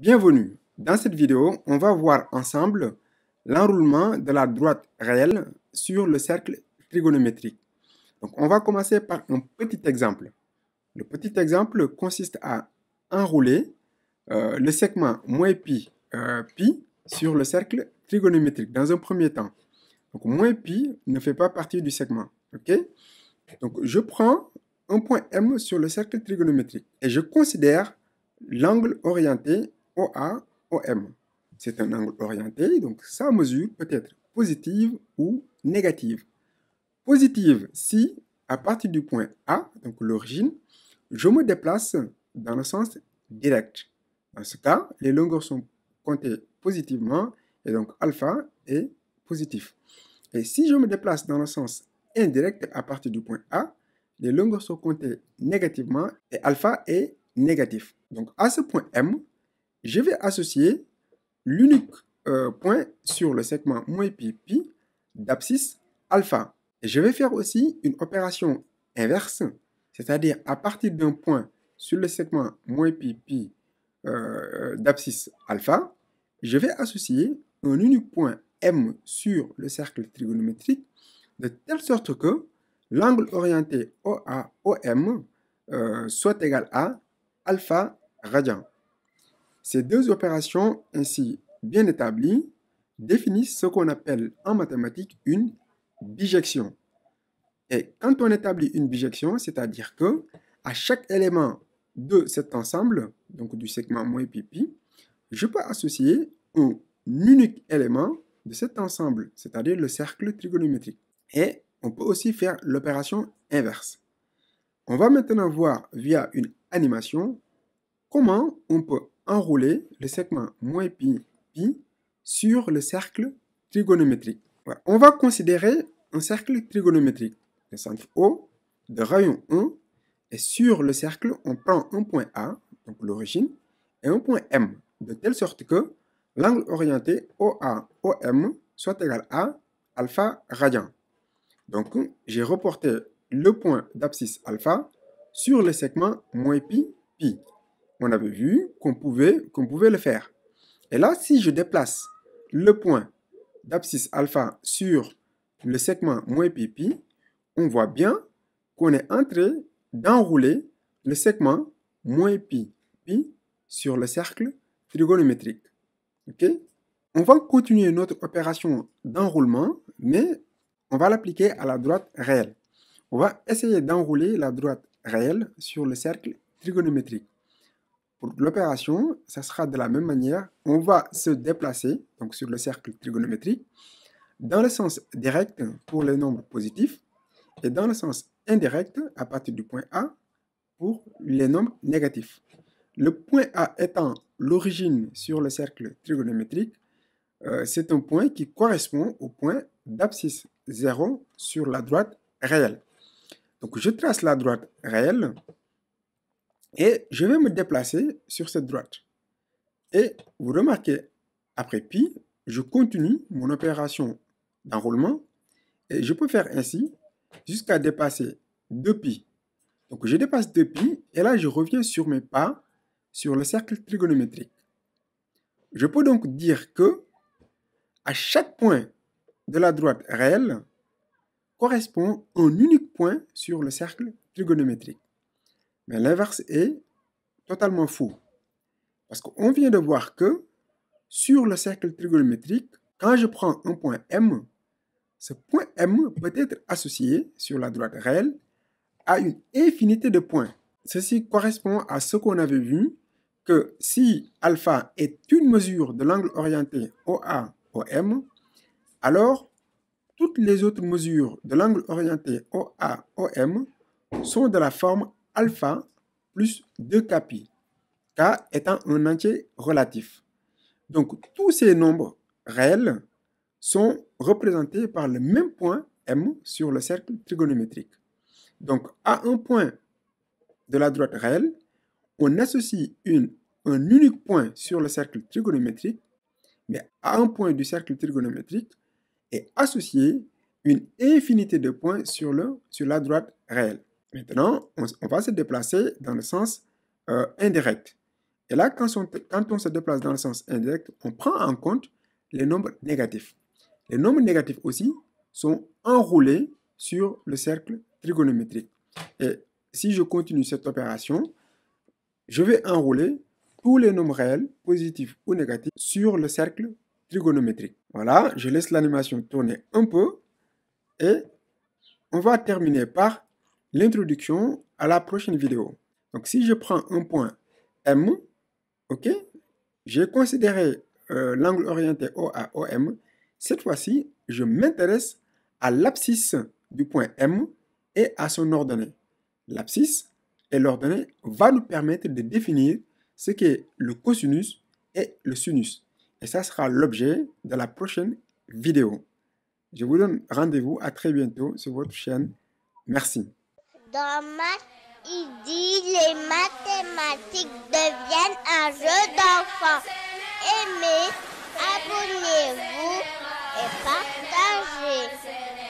Bienvenue. Dans cette vidéo, on va voir ensemble l'enroulement de la droite réelle sur le cercle trigonométrique. Donc, on va commencer par un petit exemple. Le petit exemple consiste à enrouler euh, le segment moins pi, euh, pi sur le cercle trigonométrique dans un premier temps. Donc, moins pi ne fait pas partie du segment. OK Donc, je prends un point M sur le cercle trigonométrique et je considère l'angle orienté OA, OM. C'est un angle orienté, donc sa mesure peut être positive ou négative. Positive si, à partir du point A, donc l'origine, je me déplace dans le sens direct. Dans ce cas, les longueurs sont comptées positivement et donc alpha est positif. Et si je me déplace dans le sens indirect à partir du point A, les longueurs sont comptées négativement et alpha est négatif. Donc à ce point M, je vais associer l'unique euh, point sur le segment moins pi pi d'abscisse alpha. je vais faire aussi une opération inverse, c'est-à-dire à partir d'un point sur le segment moins pi pi euh, d'abscisse alpha, je vais associer un unique point M sur le cercle trigonométrique de telle sorte que l'angle orienté OAOM euh, soit égal à alpha radian. Ces deux opérations ainsi bien établies définissent ce qu'on appelle en mathématiques une bijection. Et quand on établit une bijection, c'est-à-dire que à chaque élément de cet ensemble, donc du segment moins pipi, je peux associer un unique élément de cet ensemble, c'est-à-dire le cercle trigonométrique. Et on peut aussi faire l'opération inverse. On va maintenant voir via une animation comment on peut enrouler le segment moins pi pi sur le cercle trigonométrique. On va considérer un cercle trigonométrique, le centre O de rayon 1, et sur le cercle, on prend un point A, donc l'origine, et un point M, de telle sorte que l'angle orienté OAOM soit égal à alpha radian. Donc, j'ai reporté le point d'abscisse alpha sur le segment moins pi, pi on avait vu qu'on pouvait, qu'on pouvait le faire. Et là, si je déplace le point d'abscisse alpha sur le segment moins pi, on voit bien qu'on est entré d'enrouler le segment moins pi, pi sur le cercle trigonométrique. ok on va continuer notre opération d'enroulement, mais on va l'appliquer à la droite réelle. On va essayer d'enrouler la droite réelle sur le cercle trigonométrique. Pour l'opération, ça sera de la même manière. On va se déplacer donc sur le cercle trigonométrique dans le sens direct pour les nombres positifs et dans le sens indirect à partir du point A pour les nombres négatifs. Le point A étant l'origine sur le cercle trigonométrique, euh, c'est un point qui correspond au point d'abscisse 0 sur la droite réelle. Donc je trace la droite réelle et je vais me déplacer sur cette droite. Et vous remarquez, après pi, je continue mon opération d'enroulement et je peux faire ainsi jusqu'à dépasser 2pi. Donc je dépasse 2pi et là je reviens sur mes pas sur le cercle trigonométrique. Je peux donc dire que à chaque point de la droite réelle correspond un unique point sur le cercle trigonométrique. Mais l'inverse est totalement faux. Parce qu'on vient de voir que sur le cercle trigonométrique, quand je prends un point M, ce point M peut être associé sur la droite réelle à une infinité de points. Ceci correspond à ce qu'on avait vu que si alpha est une mesure de l'angle orienté OAOM, alors toutes les autres mesures de l'angle orienté OAOM sont de la forme alpha plus 2 kpi, k étant un entier relatif. Donc tous ces nombres réels sont représentés par le même point M sur le cercle trigonométrique. Donc à un point de la droite réelle, on associe un unique point sur le cercle trigonométrique, mais à un point du cercle trigonométrique est associé une infinité de points sur la droite réelle. Maintenant, on, va se déplacer dans le sens euh, indirect. Et là, quand on, quand on se déplace dans le sens indirect, on prend en compte les nombres négatifs. Les nombres négatifs aussi sont enroulés sur le cercle trigonométrique. Et si je continue cette opération, je vais enrouler tous les nombres réels, positifs ou négatifs, sur le cercle trigonométrique. Voilà, je laisse l'animation tourner un peu et on va terminer par l'introduction à la prochaine vidéo. Donc si je prends un point M, ok, j'ai considéré euh, l'angle orienté O à OM. Cette fois-ci, je m'intéresse à l'abscisse du point M et à son ordonnée. L'abscisse et l'ordonnée va nous permettre de définir ce qu'est le cosinus et le sinus. Et ça sera l'objet de la prochaine vidéo. Je vous donne rendez-vous à très bientôt sur votre chaîne. Merci. Dans il dit les mathématiques deviennent un jeu d'enfant. Aimez, abonnez-vous et partagez.